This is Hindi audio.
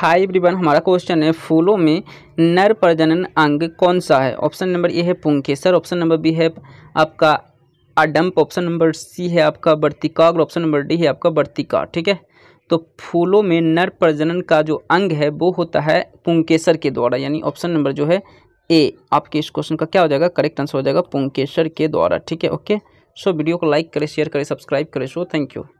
हाई ब्रिबन हमारा क्वेश्चन है फूलों में नर प्रजनन अंग कौन सा है ऑप्शन नंबर ए है पुंकेसर ऑप्शन नंबर बी है आपका अडम्प ऑप्शन नंबर सी है आपका बर्तिका और ऑप्शन नंबर डी है आपका बर्तिका ठीक है तो फूलों में नर प्रजनन का जो अंग है वो होता है पुंकेसर के द्वारा यानी ऑप्शन नंबर जो है ए आपके इस क्वेश्चन का क्या हो जाएगा करेक्ट आंसर हो जाएगा पुंकेसर के द्वारा ठीक है ओके सो वीडियो को लाइक करें शेयर करें सब्सक्राइब करें सो थैंक यू